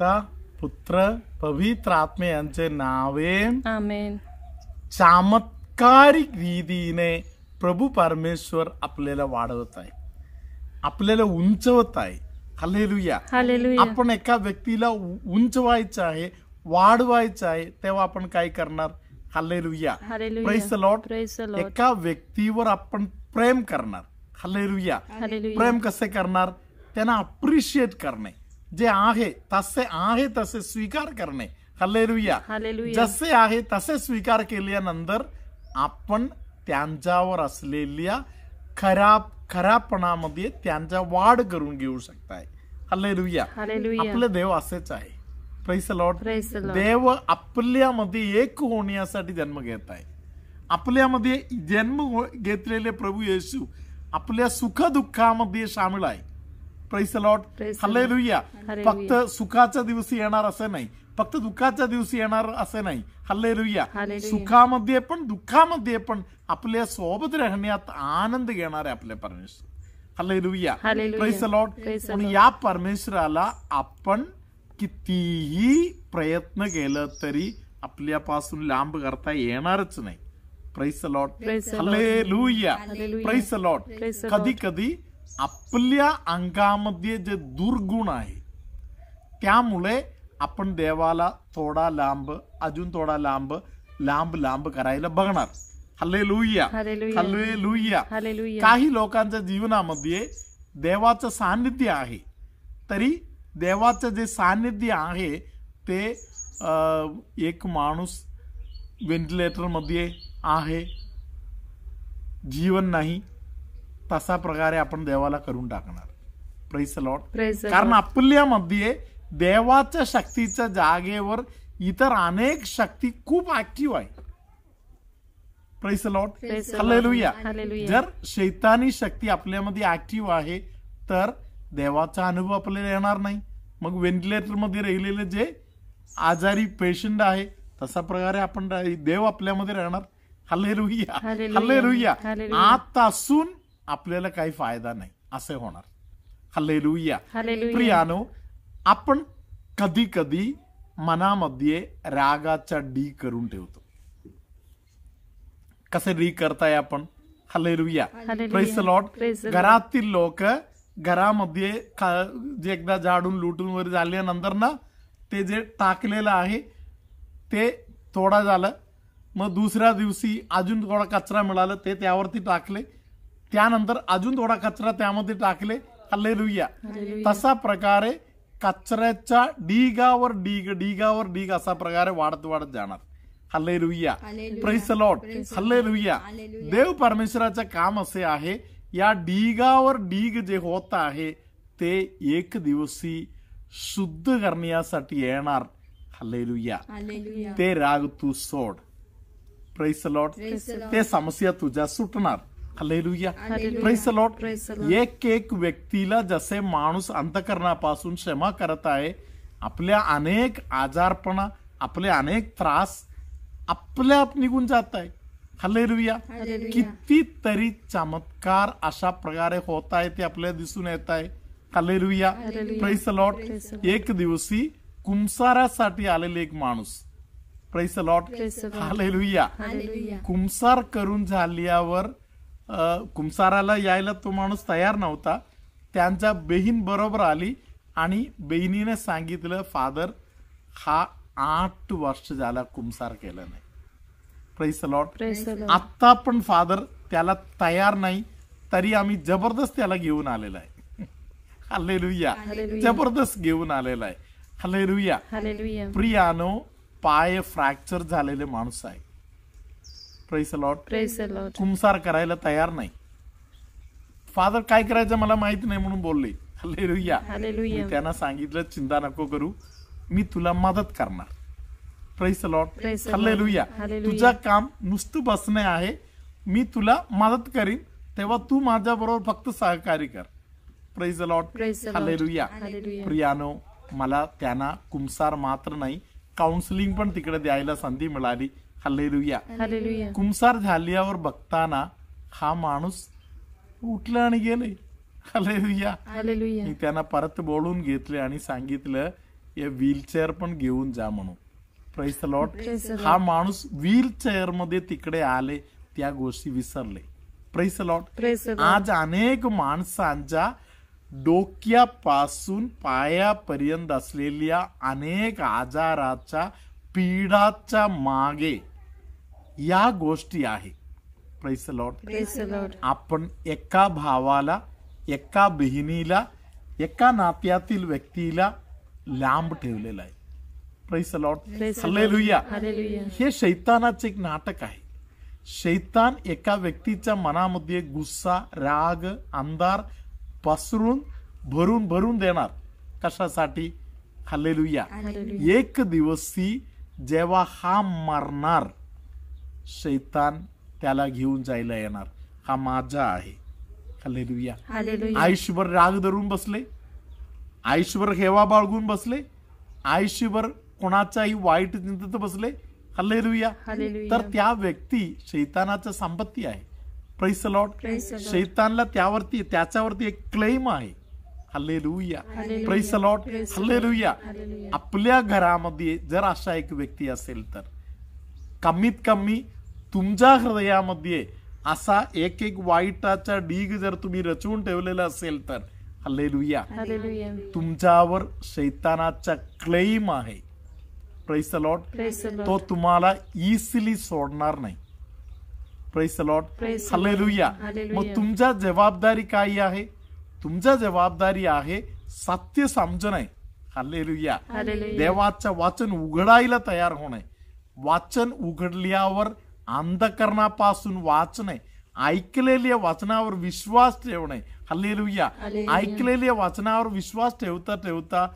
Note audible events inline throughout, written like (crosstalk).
पिता पुत्र पवित्र आत्मे यांचे नावे चमत्कारिक रीतीने प्रभू परमेश्वर आपल्याला वाढवत आहे आपल्याला उंचवत आहे हालेलुया आपण एका व्यक्तीला उंचवायचं आहे वाढवायचं आहे तेव्हा आपण काय करणार हालेलुया प्रेस लॉट एका व्यक्तीवर आपण प्रेम करणार हालेलुया प्रेम कसे करणार त्यांना अप्रिशिएट करणे जे आहे तसे आहे तसे स्वीकार करणे हल्लेलुया जसे आहे तसे स्वीकार केल्यानंतर आपण त्यांच्यावर असलेल्या खराब खरापणामध्ये त्यांच्या वाढ करून घेऊ शकताय हल्लेलुया आपले देव असेच आहे लॉर्ड देव आपल्यामध्ये एक होण्यासाठी जन्म घेत आहे आपल्यामध्ये जन्म घेतलेले प्रभू येशू आपल्या सुख दुःखामध्ये सामील आहे लॉट हल्ले लुया फक्त सुखाच्या दिवशी येणार असं नाही फक्त दुःखाच्या दिवशी येणार असं नाही हल्ले लुया सुखामध्ये पण दुःखामध्ये पण आपल्या सोबत राहण्यात आनंद घेणार आहे आपल्या परमेश्वर हल्ले लुया लॉट पण या परमेश्वराला आपण कितीही प्रयत्न केलं तरी आपल्यापासून लांब करता येणारच नाही लॉट हल्ले लुया लॉट कधी कधी आपल्या अंगामध्ये जे दुर्गुण आहे त्यामुळे आपण देवाला थोडा लांब अजून थोडा लांब लांब लांब करायला बघणार हल्ले लुईया हल्ले लुईया काही लोकांच्या जीवनामध्ये देवाचं सान्निध्य आहे तरी देवाचं जे सान्निध्य आहे ते एक माणूस व्हेंटिलेटरमध्ये आहे जीवन नाही तसा प्रकारे आपण देवाला करून टाकणार प्रेस लॉट कारण आपल्यामध्ये देवाच्या शक्तीच्या जागेवर इतर अनेक शक्ती खूप ऍक्टिव्ह आहे प्रेस लॉट हल्लेलुया जर शैतानी शक्ती आपल्यामध्ये ऍक्टिव्ह आहे तर देवाचा अनुभव आपल्याला येणार नाही मग व्हेंटिलेटर मध्ये राहिलेले जे आजारी पेशंट आहे तसा प्रकारे आपण देव आपल्यामध्ये राहणार हल्ले रुईया हल्ले रुईया असून आपल्याला काही फायदा नाही असे होणार लुया प्रियानो आपण कधी कधी मनामध्ये रागाचा डी करून ठेवतो कसे डी करताय आपण लुया प्रेस लॉट घरातील लोक घरामध्ये जे एकदा जाडून लुटून वगैरे झाल्यानंतर ना ते जे टाकलेलं आहे ते थोडा झालं मग दुसऱ्या दिवशी अजून थोडा कचरा मिळाला ते त्यावरती टाकले त्यानंतर अजून थोडा कचरा त्यामध्ये टाकले लुया तसा प्रकारे कचऱ्याच्या डीगावर डीग डीगावर डीग असा प्रकारे वाढत वाढत जाणार हल्लेलुया प्रेस लॉट लुया देव परमेश्वराचं काम असे आहे या डीगावर डीग जे होत आहे ते एक दिवशी शुद्ध करण्यासाठी येणार लुया ते राग तू सोड प्रेस लॉट ते समस्या तुझ्या सुटणार हलेलुया प्रेस लॉट एक एक व्यक्तीला जसे माणूस अंतकरणापासून क्षमा करत आहे आपल्या अनेक आजारपणा आपले अनेक त्रास आपल्या निघून जात आहे किती तरी चमत्कार अशा प्रकारे होत आहे ते आपल्याला दिसून येत आहे रुया प्रेस लॉट एक दिवशी कुमसारासाठी आलेले एक माणूस प्रेस लॉट हालेलुया कुमसार करून झाल्यावर कुमसाराला यायला तो माणूस तयार नव्हता त्यांच्या बहीण बरोबर आली आणि बहिणीने सांगितलं फादर हा आठ वर्ष झाला कुमसार केला नाही प्रेस लॉट आत्ता पण फादर त्याला तयार नाही तरी आम्ही जबरदस्त त्याला घेऊन आलेला आहे हल्ले (laughs) लुया जबरदस्त घेऊन आलेला आहे हल्ले लुया प्रियानो पाय फ्रॅक्चर झालेले माणूस आहे प्रेस अलॉट कुमसार करायला तयार नाही फादर काय करायचं मला माहित नाही म्हणून बोलले हल्लेलुया हल्लेलुया त्यांना सांगितलं चिंता नको करू मी तुला मदत करणार प्रेस अलॉट हल्लेलुया तुझं काम नुसतं बसणे आहे मी तुला मदत करीन तेव्हा तू माझ्या बरोबर फक्त सहकार्य कर प्रेस हल्ले लुया प्रियानो मला त्यांना कुमसार मात्र नाही काउन्सिलिंग पण तिकडे द्यायला संधी मिळाली हल्लेलुया हालेलुया कुमसार झाल्यावर बघताना हा माणूस उठला आणि गेले हल्लेलुया मी त्यांना परत बोलून घेतले आणि सांगितलं या व्हीलचेअर पण घेऊन जा म्हणून प्रेस लॉट हा माणूस व्हीलचेअर मध्ये तिकडे आले त्या गोष्टी विसरले प्रेस लॉट आज अनेक माणसांच्या डोक्यापासून पायापर्यंत असलेल्या अनेक आजाराच्या पीडाच्या मागे या गोष्टी आहे लॉर्ड आपण एका भावाला एका बहिणीला एका नात्यातील व्यक्तीला लांब ठेवलेला आहे लॉर्ड हे शैतानाचे एक नाटक आहे शैतान एका व्यक्तीच्या मनामध्ये गुस्सा राग अंधार पसरून भरून भरून देणार कशासाठी हल्लेलुया एक दिवस जेव्हा हा मरणार शैतान त्याला घेऊन जायला येणार हा माझा आहे आयुष्यभर राग धरून बसले आयुष्यभर हेवा बाळगून बसले आयुष्यभर कोणाचाही वाईट चिंतत बसले हल्ले रुया तर त्या व्यक्ती शैतानाचं संपत्ती आहे प्रेस लॉट शैतानला त्यावरती त्याच्यावरती एक क्लेम आहे हल्ले रुया प्रेस लॉट हल्ले आपल्या घरामध्ये जर अशा एक व्यक्ती असेल तर कमीत कमी तुमच्या हृदयामध्ये असा एक एक वाईटाचा डीग जर तुम्ही रचवून ठेवलेला असेल तर हल्लेलुया तुमच्यावर शैतानाचा क्लेम आहे प्रेस लॉट तो तुम्हाला इसिली सोडणार नाही प्रेस लॉट हल्लेलुया मग तुमच्या जबाबदारी काय आहे तुमच्या जबाबदारी आहे सत्य समजणं आहे हल्लेलुया देवाचं वाचन उघडायला तयार होणे वाचन उघडल्यावर अंधकरणापासून वाचणे ऐकलेल्या वाचनावर विश्वास ठेवणे हल्लेलुया ऐकलेल्या वाचनावर विश्वास ठेवता ठेवता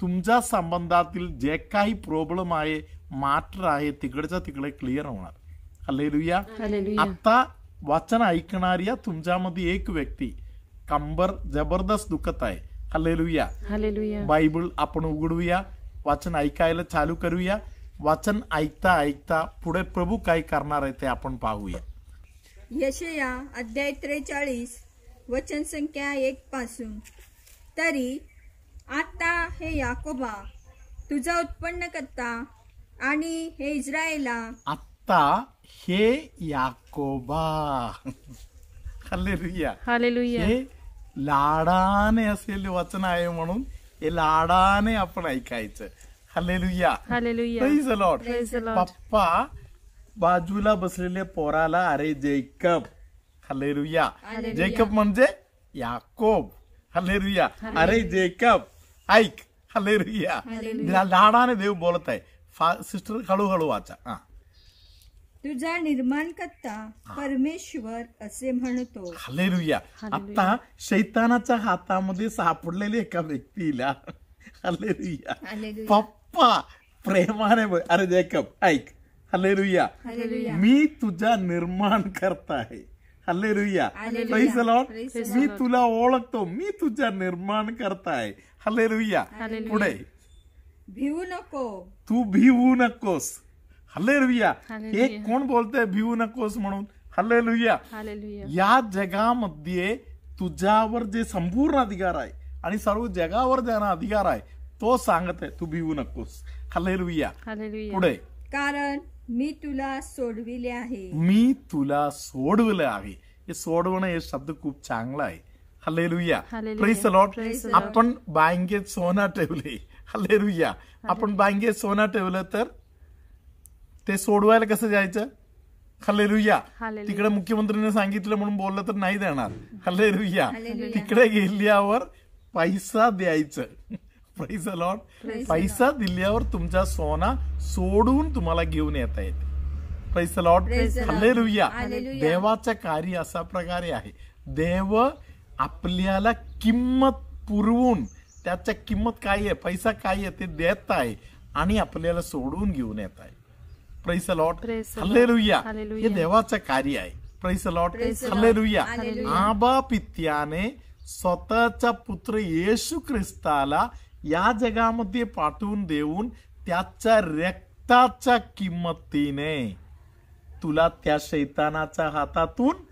तुमच्या संबंधातील जे काही प्रॉब्लेम आहे मात्र आहे तिकडच्या तिकडे क्लिअर होणार हल्लेलुया आता वाचन ऐकणाऱ्या तुमच्यामध्ये एक व्यक्ती कंबर जबरदस्त दुखत आहे लुया बायबल आपण उघडूया वाचन ऐकायला चालू करूया वाचन ऐकता ऐकता पुढे प्रभू काय करणार आहे ते आपण पाहूया यशया अध्याय त्रेचाळीस वचन संख्या एक पासून तरी आता हे याकोबा तुझा उत्पन्न करता आणि हे इस्रायला आता हे याकोबा हालेलुया हालेलुया हे लाडाने असलेले वचन आहे म्हणून हे लाडाने आपण ऐकायचं hallelujah hallelujah praise the Lord praise the Lord पप्पा बाजूला बसलेल्या पोराला अरे जेकब हालेलुया जेकब म्हणजे याकोब हालेलुया अरे जेकब ऐक हालेलुया लाडाने देव बोलत आहे सिस्टर हळूहळू वाचा हा तुझा निर्माणकर्ता परमेश्वर असे म्हणतो हालेलुया आता शैतानाच्या हातामध्ये सापडलेली एका व्यक्तीला हालेलुया पप्पा पा प्रेमाने अरे जेकब ऐक हल्ले रुया मी तुझा निर्माण करताय आहे हल्ले रुया मी तुला ओळखतो मी तुझा निर्माण करताय आहे हल्ले रुया पुढे भिवू नको तू भिवू नकोस हल्ले रुया हे कोण बोलतोय भिवू नकोस म्हणून हल्ले लुया या जगामध्ये तुझ्यावर जे संपूर्ण अधिकार आहे आणि सर्व जगावर ज्यांना अधिकार आहे तो सांगत आहे तू भिवू नकोस हालेलुया पुढे कारण मी तुला सोडविले आहे मी तुला सोडवलं आहे हे सोडवणं हे शब्द खूप चांगला आहे हलेलुया प्रेस लॉट आपण बँकेत सोना ठेवले हालेलुया आपण बँकेत सोना ठेवलं तर ते सोडवायला कसं जायचं रुया तिकडे मुख्यमंत्रीने सांगितलं म्हणून बोललं तर नाही देणार रुया तिकडे गेल्यावर पैसा द्यायचं प्राईज अलॉट पैसा दिल्यावर तुमचा सोना सोडून तुम्हाला घेऊन येता येते अलॉट हल्ले रुया देवाचं कार्य असा प्रकारे आहे देव आपल्याला किंमत पुरवून त्याच्या किंमत काय आहे पैसा काय आहे ते देत आहे आणि आपल्याला सोडून घेऊन येत आहे अलॉट हल्ले रुया हे देवाचं कार्य आहे अलॉट हल्ले रुया आबा पित्याने स्वतःचा पुत्र येशू ख्रिस्ताला या जगामध्ये पाठवून देऊन त्याच्या रक्ताच्या किंमतीने तुला त्या शैतानाच्या हातातून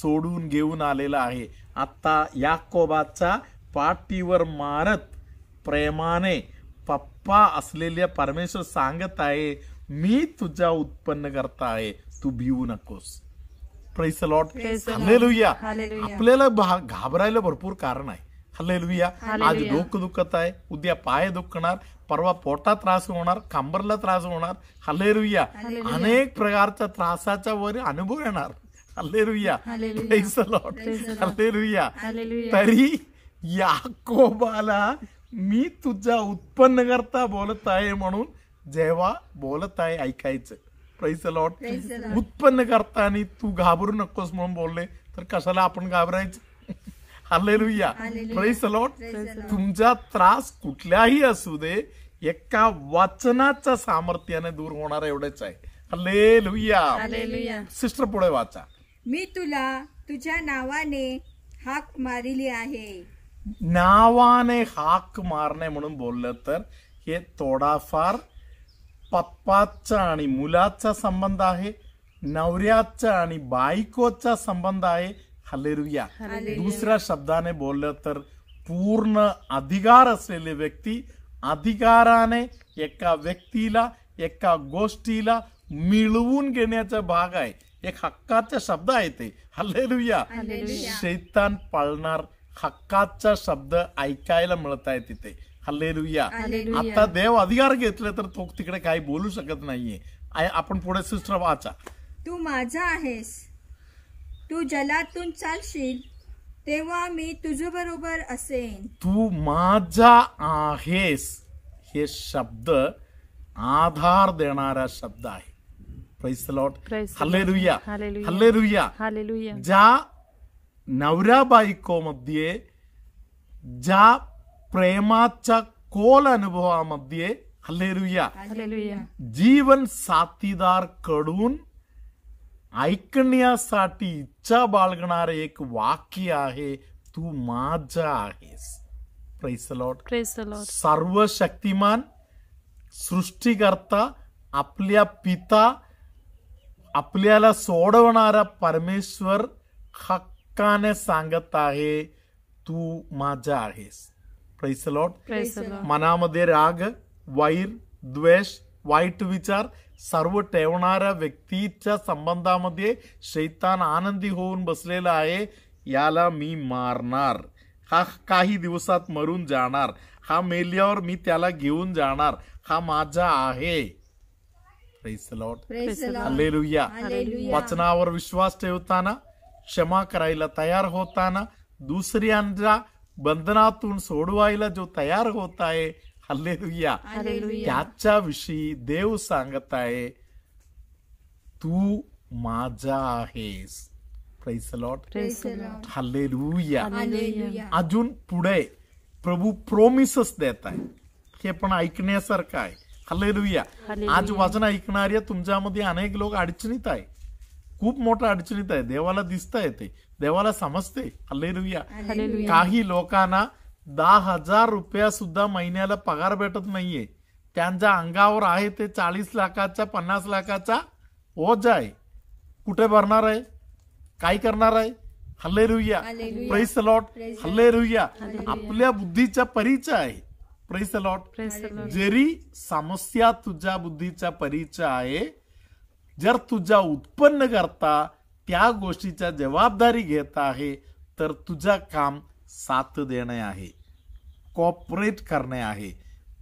सोडून घेऊन आलेला आहे आता याकोबाचा पाठीवर मारत प्रेमाने पप्पा असलेल्या परमेश्वर सांगत आहे मी तुझा उत्पन्न करता आहे तू भिवू नकोस प्रेस लॉट आपल्याला घाबरायला भरपूर कारण आहे हलेलविया आज डोकं दुखत आहे उद्या पाय दुखणार परवा पोटात त्रास होणार खांबरला त्रास होणार हलेलविया अनेक प्रकारच्या त्रासाच्या वर अनुभव येणार हल्लेरुया हल्लेरुया तरी या कोबाला मी तुझा उत्पन्न करता बोलत आहे म्हणून जेव्हा बोलत आहे ऐकायचं प्रैस लॉट उत्पन्न करता आणि तू घाबरू नकोस म्हणून बोलले तर कशाला आपण घाबरायचं हालेलुया प्रेस लॉट तुमचा त्रास कुठल्याही असू दे एका वाचनाच्या सामर्थ्याने दूर होणार एवढेच आहे लुया सिस्टर पुढे वाचा मी तुला तुझ्या नावाने हाक मारिली आहे नावाने हाक मारणे म्हणून बोललं तर हे थोडाफार पप्पाचा आणि मुलाचा संबंध आहे नवऱ्याचा आणि बायकोचा संबंध आहे हलेरुया दुसऱ्या शब्दाने बोललं तर पूर्ण अधिकार असलेले व्यक्ती अधिकाराने एका व्यक्तीला एका गोष्टीला मिळवून घेण्याचा भाग आहे एक हक्काचा शब्द आहे ते हल्लेलुया शैतान पाळणार हक्काचा शब्द ऐकायला मिळत आहे तिथे हल्लेलुया आता देव अधिकार घेतले तर तो तिकडे काही बोलू शकत नाहीये आपण पुढे सिस्टर वाचा तू माझा आहेस तू जलातून चालशील तेव्हा मी तुझबरोबर असेन तू माझा आहेस हे शब्द आधार देणारा शब्द आहे हल्लेलुया हल्लेलुया जा ज्या नवऱ्या बायकोमध्ये ज्या प्रेमाच्या कोल अनुभवामध्ये हल्लेलुया जीवन साथीदार कडून ऐकण्यासाठी इच्छा बाळगणारे एक वाक्य आहे तू माझा आहेस सर्व शक्तिमान सृष्टीकर्ता आपल्या पिता आपल्याला सोडवणारा परमेश्वर हक्काने सांगत आहे तू माझा आहेस प्रेसलॉट मनामध्ये राग वाईर द्वेष वाईट विचार सर्व ठेवणाऱ्या व्यक्तीच्या संबंधामध्ये शैतान आनंदी होऊन बसलेला आहे याला मी मारणार हा काही दिवसात मरून जाणार हा मेल्यावर मी त्याला घेऊन जाणार हा माझा आहे वचनावर विश्वास ठेवताना क्षमा करायला तयार होताना दुसऱ्यांच्या बंधनातून सोडवायला जो तयार होत आहे हालेलुया त्याच्या विषयी देव सांगत आहे तू माझा आहेस हालेलुया अजून पुढे प्रभू प्रोमिसच देत आहे हे पण ऐकण्यासारखं आहे लुया आज वाचन ऐकणाऱ्या तुमच्यामध्ये अनेक लोक अडचणीत आहे खूप मोठा अडचणीत आहे देवाला आहे ते देवाला समजते लुया काही लोकांना दहा हजार रुपया सुद्धा महिन्याला पगार भेटत नाहीये त्यांच्या अंगावर आहे ते चाळीस लाखाचा पन्नास लाखाचा ओझ आहे कुठे भरणार आहे काय करणार आहे हल्ले रुया प्रेस लॉट हल्ले रुया आपल्या बुद्धीचा परिचय आहे प्रेस लॉट जरी समस्या तुझ्या बुद्धीचा परिचय आहे जर तुझ्या उत्पन्न करता त्या गोष्टीचा जबाबदारी घेत आहे तर तुझा काम साथ देणे आहे कॉपरेट करणे आहे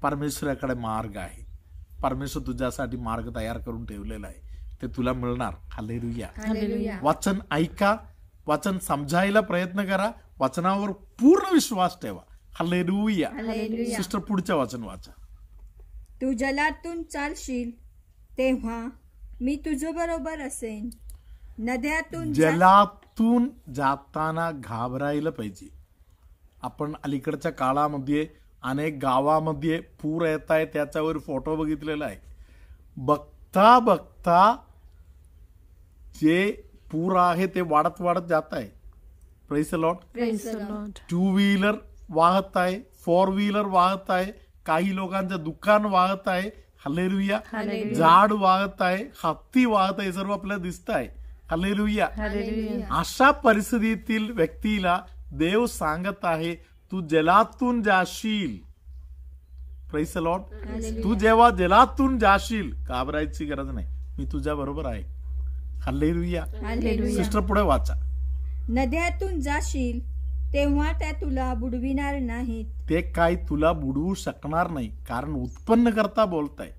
परमेश्वराकडे मार्ग आहे परमेश्वर तुझ्यासाठी मार्ग तयार करून ठेवलेला आहे ते तुला मिळणार हालेलुया वाचन ऐका वाचन समजायला प्रयत्न करा वाचनावर पूर्ण विश्वास ठेवा हालेलुया सिस्टर पुढच्या वाचन वाचा तू जलातून चालशील तेव्हा मी तुझ्या बरोबर असेन नद्यातून जलातून जाताना घाबरायला पाहिजे आपण अलीकडच्या काळामध्ये अनेक गावामध्ये पूर येत आहे त्याच्यावर फोटो बघितलेला आहे बघता बघता जे पूर आहे ते वाढत वाढत जात आहे प्रेस लॉट टू व्हीलर वाहत आहे फोर व्हीलर वाहत आहे काही लोकांचं दुकान वाहत आहे हलेरुया झाड वाहत आहे हत्ती वाहत आहे सर्व आपल्याला दिसत आहे हलेरुया अशा परिस्थितीतील व्यक्तीला देव सांगत आहे तू जलातून जाशील लॉट तू जेव्हा जलातून जाशील काबरायची गरज नाही मी तुझ्या बरोबर आहे हल्ले सिस्टर पुढे वाचा नद्यातून जाशील तेव्हा त्या तुला बुडविणार नाही ते काय तुला बुडवू शकणार नाही कारण उत्पन्न करता बोलताय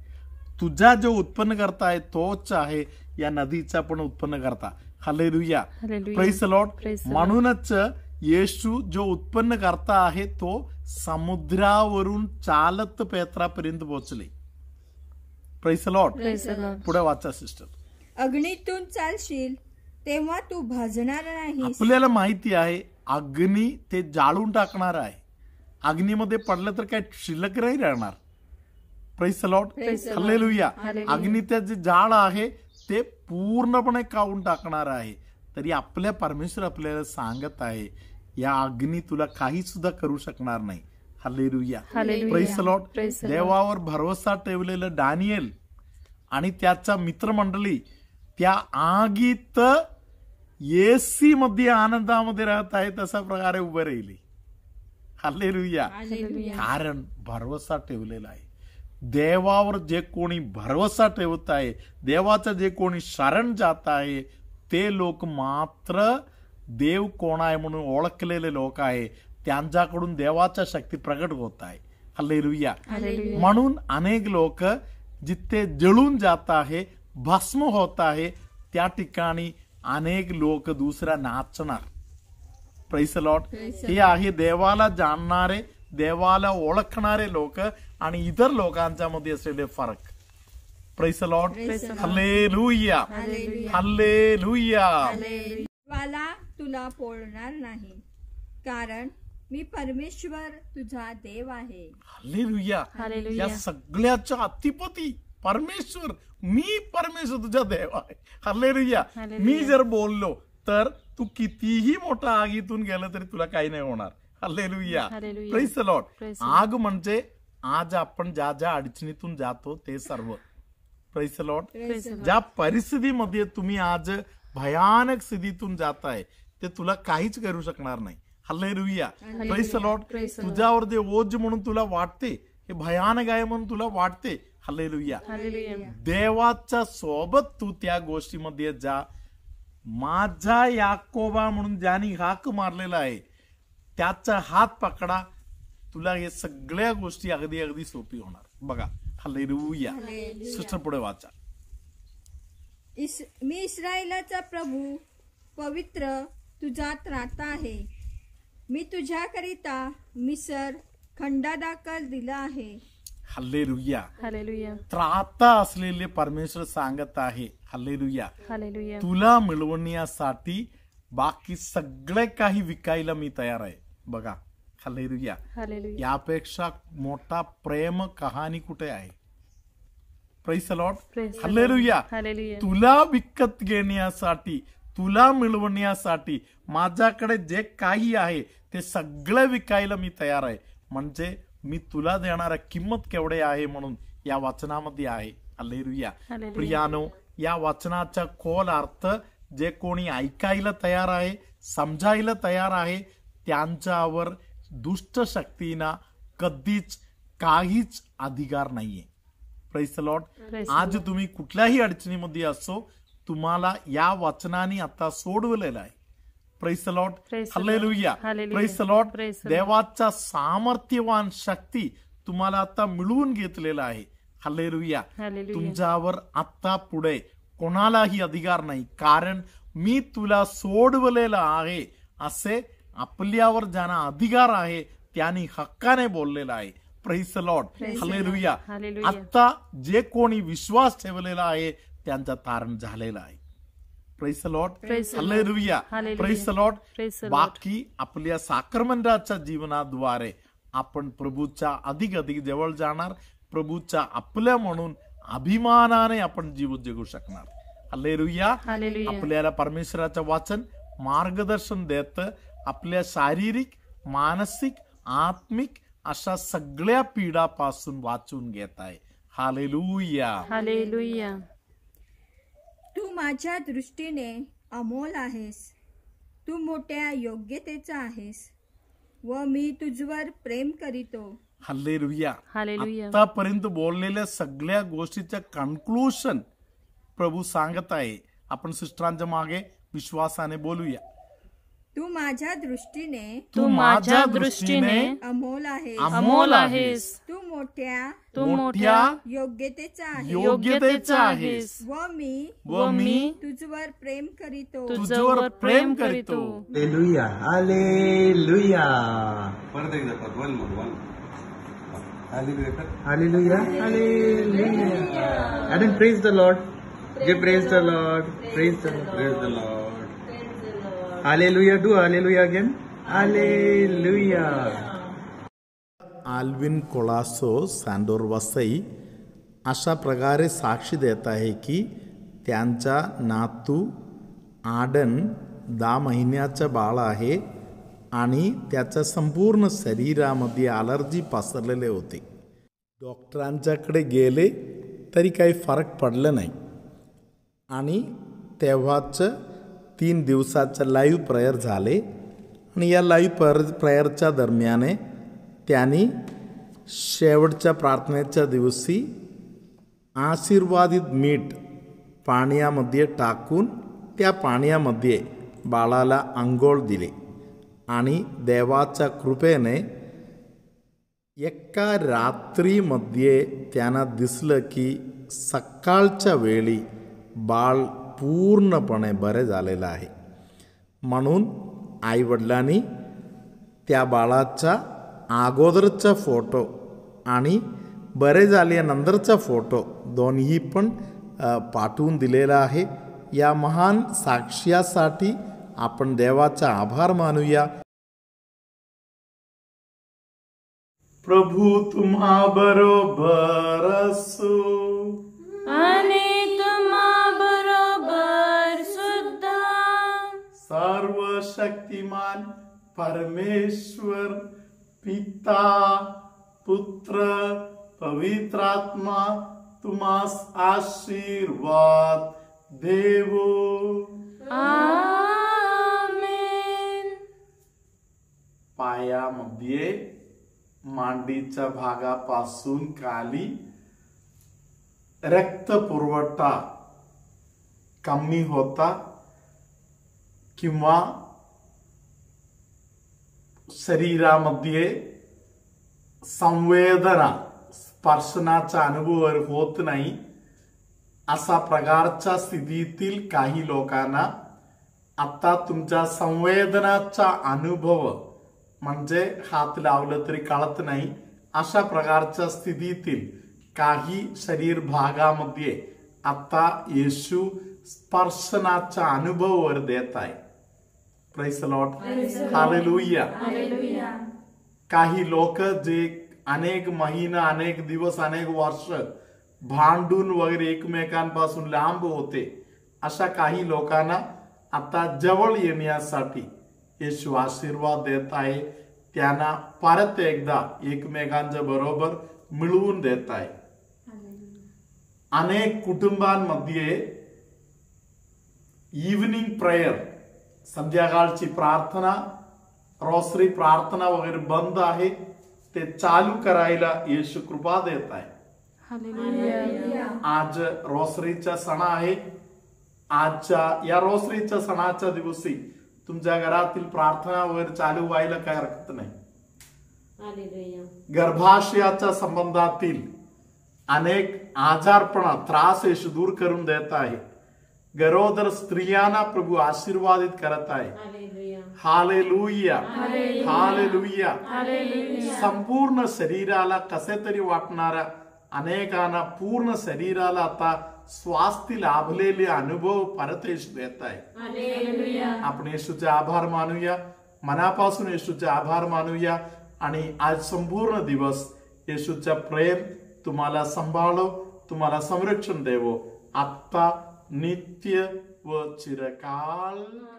तुझा जो उत्पन्न करता आहे तोच आहे या नदीचा पण उत्पन्न करता हल्लेलुया लॉट म्हणूनच येशू जो उत्पन्न करता आहे तो समुद्रावरून चालत पेत्रापर्यंत पोहोचले पैसलॉट पुढे वाचा सिस्टर अग्नीतून चालशील तेव्हा तू भाजणार नाही आपल्याला माहिती आहे अग्नी ते जाळून टाकणार आहे अग्नीमध्ये पडलं तर काय शिल्लक नाही राहणार पैसलॉट हल्लेलुया अग्नी त्या जे जाळ आहे ते पूर्णपणे काढून टाकणार आहे तरी आपल्या परमेश्वर आपल्याला सांगत आहे या अग्नी तुला काही सुद्धा करू शकणार नाही हालेरुया प्रेसलॉट देवावर भरवसा ठेवलेलं डॅनियल आणि त्याचा मित्रमंडळी त्या आगीत एसी मध्ये आनंदामध्ये राहत आहे अशा प्रकारे उभे राहिले हालेरुया कारण भरवसा ठेवलेला आहे देवावर जे कोणी भरवसा ठेवत आहे देवाचं जे कोणी शरण जात आहे ते लोक मात्र देव कोण आहे म्हणून ओळखलेले लोक आहे त्यांच्याकडून देवाच्या शक्ती प्रकट होत आहे हल्ले रुया म्हणून अनेक लोक जिथे जळून जात आहे भस्म होत आहे त्या ठिकाणी अनेक लोक दुसऱ्या नाचणार प्रेस हे आहे देवाला जाणणारे देवाला ओळखणारे लोक आणि इतर लोकांच्या मध्ये असलेले फरक प्रेस हल्ले लुया हल्ले लुया वाला तुला पोळणार नाही कारण मी परमेश्वर तुझा देव आहे या सगळ्याच्या अतिपती परमेश्वर मी परमेश्वर तुझा देव आहे हालेलुया मी जर बोललो तर तू कितीही मोठा आगीतून गेलं तरी तुला काही नाही होणार हल्ले हालेलुया. प्रेस लॉट आग म्हणजे आज आपण ज्या ज्या अडचणीतून जातो ते सर्व प्रेस लॉट ज्या परिस्थितीमध्ये तुम्ही आज भयानक स्थितीतून जात आहे ते तुला काहीच करू शकणार नाही हल्ले रुईया प्रेस लॉट तुझ्यावर जे ओज म्हणून तुला वाटते हे भयानक आहे म्हणून तुला वाटते हल्ले रुईया देवाच्या सोबत तू त्या गोष्टीमध्ये जा माझा याकोबा म्हणून ज्याने हाक मारलेला आहे त्याचा हात पकडा तुला हे सगळ्या गोष्टी अगदी अगदी सोपी होणार बघा हल्ले रुईया सिस्टर पुढे वाचा इस मी इस्रायलाचा प्रभू पवित्र तुझात राहता आहे मी तुझ्याकरिता मिसर खंडा दाखल दिला आहे रुया हल्लेलुया त्राता असलेले परमेश्वर सांगत आहे हल्ले रुया तुला मिळवण्यासाठी बाकी सगळे काही विकायला मी तयार आहे बघा हल्ले रुया यापेक्षा मोठा प्रेम कहाणी कुठे आहे प्रैसलॉट हल्लेलुया तुला विकत घेण्यासाठी तुला मिळवण्यासाठी माझ्याकडे जे काही आहे ते सगळं विकायला मी तयार आहे म्हणजे मी तुला देणारा किंमत केवढे आहे म्हणून या वाचनामध्ये आहे अलेरुया प्रियानो या वाचनाचा खोल अर्थ जे कोणी ऐकायला तयार आहे समजायला तयार आहे त्यांच्यावर दुष्ट शक्तींना कधीच काहीच अधिकार नाहीये लॉट आज तुम्ही कुठल्याही अडचणीमध्ये असो तुम्हाला या वाचनाने आता सोडवलेलं आहे लॉट प्रेस लॉट देवाचा सामर्थ्यवान शक्ती तुम्हाला आता मिळवून घेतलेला आहे हल्लेलुया तुमच्यावर आता पुढे कोणालाही अधिकार नाही कारण मी तुला सोडवलेला आहे असे आपल्यावर ज्यांना अधिकार आहे त्यांनी हक्काने बोललेला आहे प्रेस लॉट हालेलुया आता जे कोणी विश्वास ठेवलेला आहे त्यांचा तारण झालेला आहे praise Lord hallelujah praise Lord बाकी आपल्या साक्रमंडाच्या जीवनाद्वारे आपण प्रभूच्या अधिक अधिक जवळ जाणार प्रभूच्या आपल्या म्हणून अभिमानाने आपण जीव जगू शकणार हालेलुया आपल्याला परमेश्वराचं वाचन मार्गदर्शन देत आपल्या शारीरिक मानसिक आत्मिक अशा सगळ्या पासून वाचून घेत आहे हालेलुया हालेलुया तू माझ्या दृष्टीने अमोल आहेस तू मोठ्या योग्यतेचा आहेस व मी तुझवर प्रेम करीतो हल्लेरुया आतापर्यंत बोललेल्या सगळ्या गोष्टीचं कन्क्लुशन प्रभू सांगत आहे आपण सिस्टरांच्या मागे विश्वासाने बोलूया तू माझ्या दृष्टीने तू माझ्या दृष्टीने अमोल आहे अमोल आहेस तू मोठ्या तू मोठ्या योग्यतेचा आहे योग्यतेचा आहेस व मी व मी तुझवर प्रेम करीतो तुझवर प्रेम करीतो आले लुया परत एकदा भगवान भगवान hallelujah hallelujah praise the Lord जे praise the Lord praise the praise the Lord hallelujah do hallelujah again hallelujah Alvin Colaso Sandor Vasai अशा प्रकारे साक्षी देत आहे की त्यांचा नातू आडन दहा महिन्याचा बाळ आहे आणि त्याच्या संपूर्ण शरीरामध्ये अलर्जी पसरलेले होते डॉक्टरांच्याकडे गेले तरी काही फरक पडलं नाही आणि तेव्हाचं तीन दिवसाचं लाईव्ह प्रेयर झाले आणि या लाईव्ह प्रयर प्रेयरच्या दरम्याने त्यांनी शेवटच्या प्रार्थनेच्या दिवशी आशीर्वादित मीठ पाण्यामध्ये टाकून त्या पाण्यामध्ये बाळाला आंघोळ दिले आणि देवाच्या कृपेने एका रात्रीमध्ये त्यांना दिसलं की सकाळच्या वेळी बाळ पूर्णपणे बरे झालेलं आहे म्हणून आईवडिलांनी त्या बाळाचा अगोदरचा फोटो आणि बरे झाल्यानंतरचा फोटो दोन्ही पण पाठवून दिलेला आहे या महान साक्ष्यासाठी आपण देवाचा आभार मानूया प्रभू तुम्हा बरोबर असो सर्व शक्तिमान परमेश्वर पिता पुत्र पवित्रात्मा तुम्हास आशीर्वाद देवो पायामध्ये मांडीच्या भागापासून खाली रक्त पुरवठा कमी होता किंवा शरीरामध्ये संवेदना स्पर्शनाचा अनुभव होत नाही असा प्रकारच्या स्थितीतील काही लोकांना आता तुमच्या संवेदनाचा अनुभव म्हणजे हात लावलं तरी कळत नाही अशा प्रकारच्या स्थितीतील काही शरीर भागामध्ये आता येशू स्पर्शनाचा अनुभव वर देत आहे लॉट हालेलुया काही लोक जे अनेक महिना अनेक दिवस अनेक वर्ष भांडून वगैरे एकमेकांपासून लांब होते अशा काही लोकांना आता जवळ येण्यासाठी येशू आशीर्वाद देत आहे त्यांना परत एकदा एकमेकांच्या बरोबर मिळवून देत आहे अनेक कुटुंबांमध्ये इव्हनिंग प्रेयर संध्याकाळची प्रार्थना रॉसरी प्रार्थना वगैरे बंद आहे ते चालू करायला येशू कृपा देत आहे आज रोसरीचा सण आहे आजच्या या रोसरीच्या सणाच्या दिवशी तुमच्या घरातील प्रार्थना वगैरे चालू व्हायला काय हरकत नाही गर्भाशयाच्या संबंधातील अनेक आजारपणा त्रास येशू दूर करून देत आहे गरोदर स्त्रियांना प्रभू आशीर्वादित करत आहे हाले लुया हाले लुया संपूर्ण शरीराला कसे तरी वाटणारा अनेकांना पूर्ण शरीराला आता स्वास्थ्य लाभलेले अनुभव परत येशू येत आहे आपण येशूचे आभार मानूया मनापासून येशूचे आभार मानूया आणि आज संपूर्ण दिवस येशूचा प्रेम तुम्हाला सांभाळो तुम्हाला संरक्षण देवो आत्ता නිත්‍යව චිරකාල්ලා